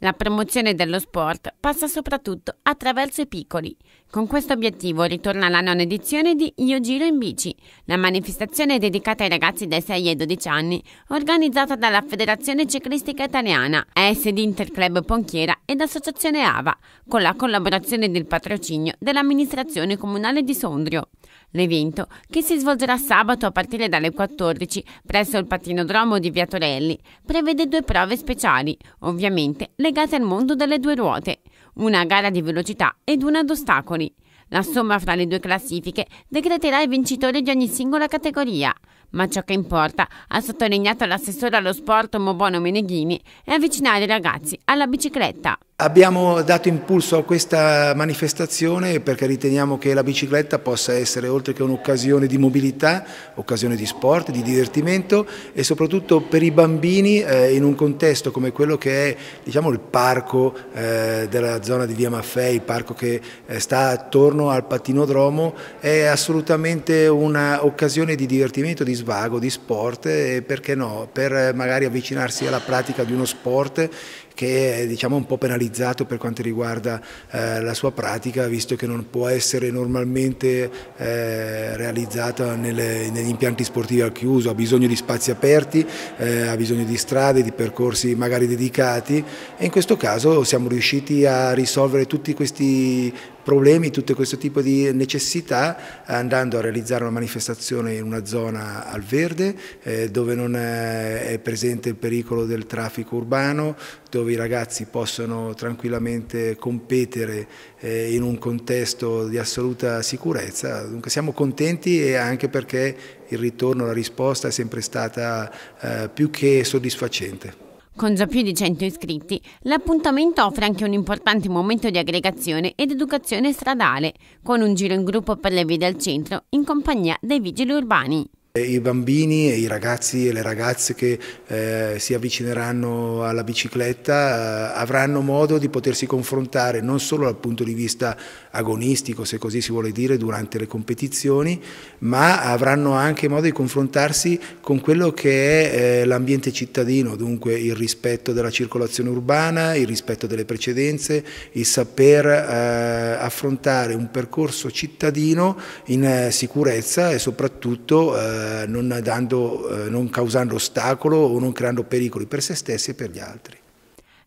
La promozione dello sport passa soprattutto attraverso i piccoli. Con questo obiettivo ritorna la nona edizione di Io Giro in Bici, la manifestazione dedicata ai ragazzi dai 6 ai 12 anni, organizzata dalla Federazione Ciclistica Italiana, ASD Interclub Ponchiera ed Associazione AVA, con la collaborazione del patrocinio dell'amministrazione comunale di Sondrio. L'evento, che si svolgerà sabato a partire dalle 14 presso il pattinodromo di Viatorelli, prevede due prove speciali, ovviamente legate al mondo delle due ruote, una gara di velocità ed una ad ostacoli. La somma fra le due classifiche decreterà il vincitore di ogni singola categoria, ma ciò che importa, ha sottolineato l'assessore allo sport Mobono Meneghini, è avvicinare i ragazzi alla bicicletta. Abbiamo dato impulso a questa manifestazione perché riteniamo che la bicicletta possa essere oltre che un'occasione di mobilità, occasione di sport, di divertimento e soprattutto per i bambini eh, in un contesto come quello che è diciamo, il parco eh, della zona di Via Maffei, il parco che eh, sta attorno al pattinodromo, è assolutamente un'occasione di divertimento, di svago, di sport e perché no, per eh, magari avvicinarsi alla pratica di uno sport che è diciamo, un po' penalizzato per quanto riguarda eh, la sua pratica, visto che non può essere normalmente eh, realizzata nelle, negli impianti sportivi al chiuso, ha bisogno di spazi aperti, eh, ha bisogno di strade, di percorsi magari dedicati e in questo caso siamo riusciti a risolvere tutti questi problemi, tutto questo tipo di necessità eh, andando a realizzare una manifestazione in una zona al verde eh, dove non eh, è presente il pericolo del traffico urbano, dove i ragazzi possono tranquillamente competere eh, in un contesto di assoluta sicurezza. Dunque siamo contenti e anche perché il ritorno, la risposta è sempre stata eh, più che soddisfacente. Con già più di 100 iscritti, l'appuntamento offre anche un importante momento di aggregazione ed educazione stradale, con un giro in gruppo per le vie del centro in compagnia dei vigili urbani. I bambini e i ragazzi e le ragazze che eh, si avvicineranno alla bicicletta eh, avranno modo di potersi confrontare non solo dal punto di vista agonistico, se così si vuole dire, durante le competizioni, ma avranno anche modo di confrontarsi con quello che è eh, l'ambiente cittadino, dunque il rispetto della circolazione urbana, il rispetto delle precedenze, il saper eh, affrontare un percorso cittadino in eh, sicurezza e soprattutto eh, eh, non, dando, eh, non causando ostacolo o non creando pericoli per se stessi e per gli altri.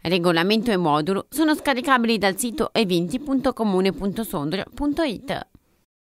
Regolamento e modulo sono scaricabili dal sito eventi.comune.sondrio.it.